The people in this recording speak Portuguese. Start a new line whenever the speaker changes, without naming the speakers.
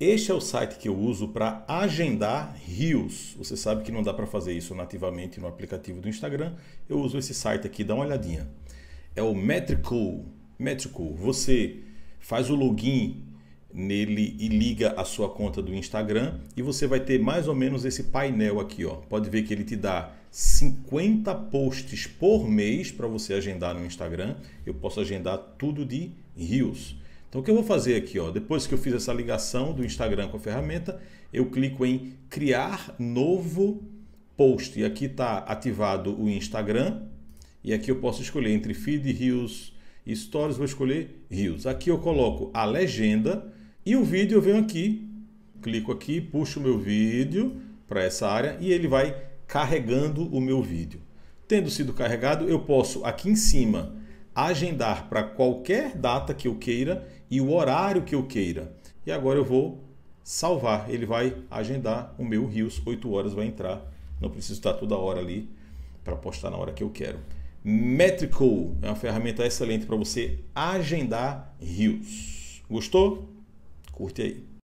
Este é o site que eu uso para agendar rios. Você sabe que não dá para fazer isso nativamente no aplicativo do Instagram. Eu uso esse site aqui, dá uma olhadinha. É o Metricool. Metricool. Você faz o login nele e liga a sua conta do Instagram e você vai ter mais ou menos esse painel aqui, ó. Pode ver que ele te dá 50 posts por mês para você agendar no Instagram. Eu posso agendar tudo de rios. Então o que eu vou fazer aqui, ó, depois que eu fiz essa ligação do Instagram com a ferramenta, eu clico em criar novo post e aqui está ativado o Instagram e aqui eu posso escolher entre feed, reels e stories, vou escolher reels. Aqui eu coloco a legenda e o vídeo eu venho aqui, clico aqui, puxo o meu vídeo para essa área e ele vai carregando o meu vídeo. Tendo sido carregado, eu posso aqui em cima agendar para qualquer data que eu queira e o horário que eu queira. E agora eu vou salvar. Ele vai agendar o meu Rios, 8 horas vai entrar. Não preciso estar toda hora ali para postar na hora que eu quero. Metrical é uma ferramenta excelente para você agendar Rios. Gostou? Curte aí.